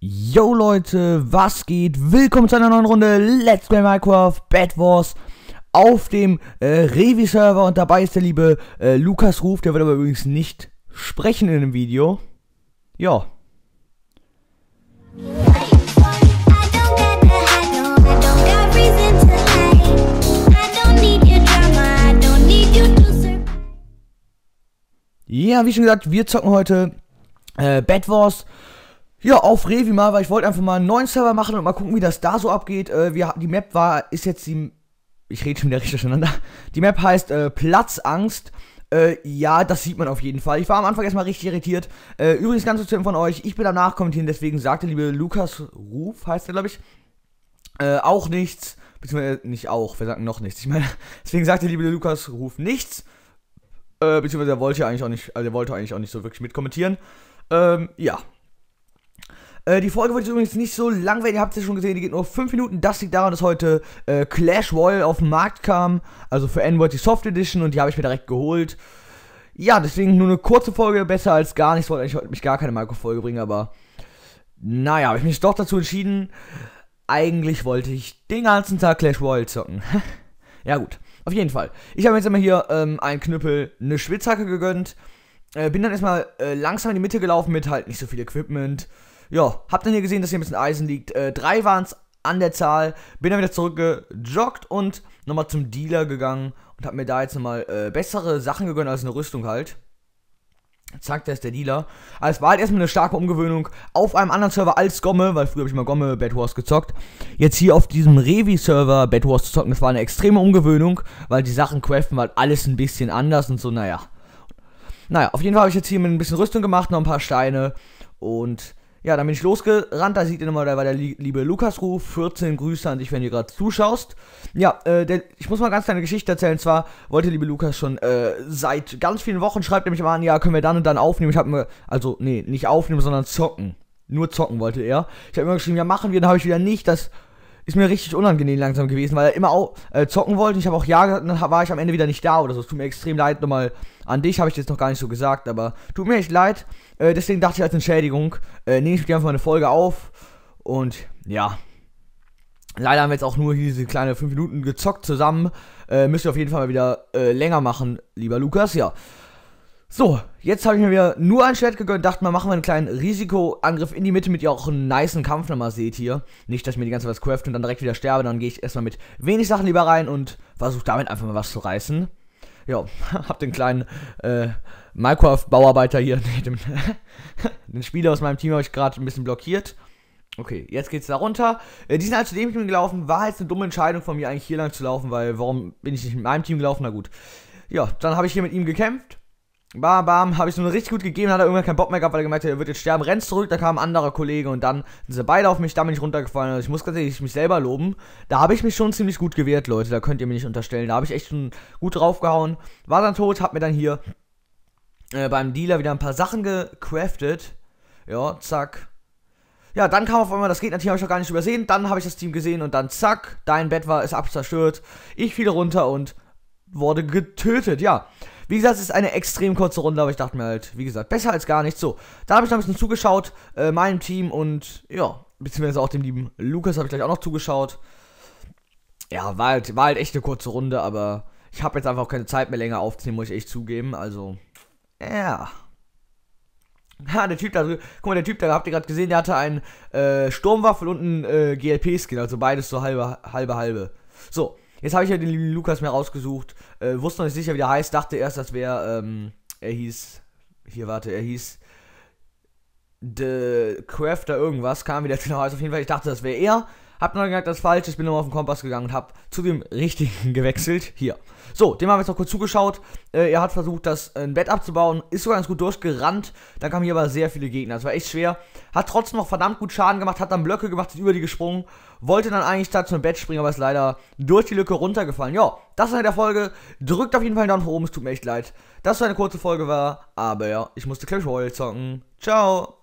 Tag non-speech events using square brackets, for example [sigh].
Yo Leute, was geht? Willkommen zu einer neuen Runde Let's Play Minecraft Bad Wars auf dem äh, Revi-Server und dabei ist der liebe äh, Lukas Ruf, der wird aber übrigens nicht sprechen in dem Video. Ja. Ja, wie schon gesagt, wir zocken heute äh, Bad Wars ja, auf Revi mal, weil ich wollte einfach mal einen neuen Server machen und mal gucken, wie das da so abgeht. Äh, wir, die Map war, ist jetzt die, ich rede schon der richtig auseinander. Die Map heißt äh, Platzangst. Äh, ja, das sieht man auf jeden Fall. Ich war am Anfang erstmal richtig irritiert. Äh, übrigens ganz zu von euch, ich bin am Nachkommentieren, deswegen sagte liebe Lukas Ruf, heißt der, glaube ich, äh, auch nichts. Beziehungsweise äh, nicht auch, wir sagen noch nichts. Ich meine, [laughs] deswegen sagte liebe Lukas Ruf nichts. Äh, beziehungsweise er wollte ja eigentlich auch nicht, also er wollte eigentlich auch nicht so wirklich mitkommentieren. Ähm, ja. Äh, die Folge wird jetzt übrigens nicht so lang werden, ihr habt es ja schon gesehen, die geht nur 5 Minuten. Das liegt daran, dass heute äh, Clash Royale auf den Markt kam, also für Android die Soft Edition und die habe ich mir direkt geholt. Ja, deswegen nur eine kurze Folge, besser als gar nichts. Ich wollte eigentlich heute gar keine marco folge bringen, aber naja, habe ich mich doch dazu entschieden. Eigentlich wollte ich den ganzen Tag Clash Royale zocken. [laughs] ja gut, auf jeden Fall. Ich habe mir jetzt immer hier ähm, einen Knüppel, eine Schwitzhacke gegönnt. Äh, bin dann erstmal äh, langsam in die Mitte gelaufen mit halt nicht so viel Equipment. Ja, habt dann hier gesehen, dass hier ein bisschen Eisen liegt. Äh, drei waren es an der Zahl. Bin dann wieder zurückgejoggt und nochmal zum Dealer gegangen und hab mir da jetzt nochmal äh, bessere Sachen gegönnt als eine Rüstung halt. Zack, der ist der Dealer. Also es war halt erstmal eine starke Umgewöhnung auf einem anderen Server als Gomme, weil früher habe ich mal Gomme Bad Wars gezockt. Jetzt hier auf diesem Revi-Server Bad Wars zu zocken, das war eine extreme Umgewöhnung, weil die Sachen craften halt alles ein bisschen anders und so, naja. Naja, auf jeden Fall habe ich jetzt hier mit ein bisschen Rüstung gemacht, noch ein paar Steine und ja, dann bin ich losgerannt. Da sieht ihr nochmal, da war der liebe Lukas Ruf. 14 Grüße an dich, wenn du gerade zuschaust. Ja, äh, der, ich muss mal ganz kleine Geschichte erzählen. zwar wollte liebe Lukas schon äh, seit ganz vielen Wochen, schreibt er mich mal an, ja, können wir dann und dann aufnehmen. Ich habe mir, also, nee, nicht aufnehmen, sondern zocken. Nur zocken wollte er. Ich habe immer geschrieben, ja, machen wir. Dann habe ich wieder nicht das ist mir richtig unangenehm langsam gewesen, weil er immer auch äh, zocken wollte. Ich habe auch Ja gesagt dann war ich am Ende wieder nicht da oder so. Es tut mir extrem leid nochmal an dich, habe ich jetzt noch gar nicht so gesagt, aber tut mir echt leid. Äh, deswegen dachte ich als Entschädigung, äh, nehme ich dir einfach mal eine Folge auf und ja. Leider haben wir jetzt auch nur diese kleine 5 Minuten gezockt zusammen. Äh, müsst ihr auf jeden Fall mal wieder äh, länger machen, lieber Lukas. Ja. So, jetzt habe ich mir wieder nur ein Schwert gegönnt, dachte mal, machen wir einen kleinen Risikoangriff in die Mitte, mit ihr auch einen niceen Kampf nochmal seht hier. Nicht, dass ich mir die ganze Zeit was craft und dann direkt wieder sterbe, dann gehe ich erstmal mit wenig Sachen lieber rein und versuche damit einfach mal was zu reißen. Ja, [laughs] hab den kleinen äh, Minecraft-Bauarbeiter hier, [laughs] nee, den, [laughs] den Spieler aus meinem Team habe ich gerade ein bisschen blockiert. Okay, jetzt geht's da runter. Äh, die sind halt zu dem Team gelaufen. War jetzt eine dumme Entscheidung von mir, eigentlich hier lang zu laufen, weil warum bin ich nicht mit meinem Team gelaufen? Na gut. Ja, dann habe ich hier mit ihm gekämpft. Bam, bam, habe ich es so richtig gut gegeben, hat er irgendwann keinen Bock mehr gehabt, weil er gemeint hat, er wird jetzt sterben. Rennt zurück, da kam ein anderer Kollege und dann sind sie beide auf mich, da bin ich runtergefallen. Also ich muss ganz ehrlich mich selber loben. Da habe ich mich schon ziemlich gut gewehrt, Leute, da könnt ihr mir nicht unterstellen. Da habe ich echt schon gut draufgehauen. War dann tot, habe mir dann hier äh, beim Dealer wieder ein paar Sachen gecraftet. Ja, zack. Ja, dann kam auf einmal das Gegnerteam, habe ich noch gar nicht übersehen. Dann habe ich das Team gesehen und dann zack, dein Bett war, ist abzerstört. Ich fiel runter und wurde getötet, ja. Wie gesagt, es ist eine extrem kurze Runde, aber ich dachte mir halt, wie gesagt, besser als gar nichts. So, da habe ich noch ein bisschen zugeschaut, äh, meinem Team und ja, beziehungsweise auch dem lieben Lukas habe ich gleich auch noch zugeschaut. Ja, war halt, war halt echt eine kurze Runde, aber ich habe jetzt einfach auch keine Zeit mehr länger aufzunehmen, muss ich echt zugeben. Also, ja. Ha, der Typ da guck mal, der Typ da, habt ihr gerade gesehen, der hatte einen äh, Sturmwaffel und einen äh, GLP-Skin, also beides so halbe, halbe, halbe. So, Jetzt habe ich ja den lieben Lukas mir rausgesucht. Äh, wusste noch nicht sicher, wie der heißt. Dachte erst, das wäre, ähm, er hieß, hier warte, er hieß The Crafter irgendwas. Kam wieder [laughs] genau heißt. Auf jeden Fall, ich dachte, das wäre er. Hab nur gemerkt, das ist falsch. Ich bin nochmal auf den Kompass gegangen und hab zu dem richtigen [laughs] gewechselt. Hier. So, dem haben wir jetzt noch kurz zugeschaut. Äh, er hat versucht, das äh, Bett abzubauen. Ist sogar ganz gut durchgerannt. Dann kamen hier aber sehr viele Gegner. Das war echt schwer. Hat trotzdem noch verdammt gut Schaden gemacht. Hat dann Blöcke gemacht, ist über die gesprungen. Wollte dann eigentlich da zum Bett springen, aber ist leider durch die Lücke runtergefallen. Ja, das ist der Folge. Drückt auf jeden Fall einen Daumen nach oben. Es tut mir echt leid, dass es eine kurze Folge war. Aber ja, ich musste Clash Royale zocken. Ciao.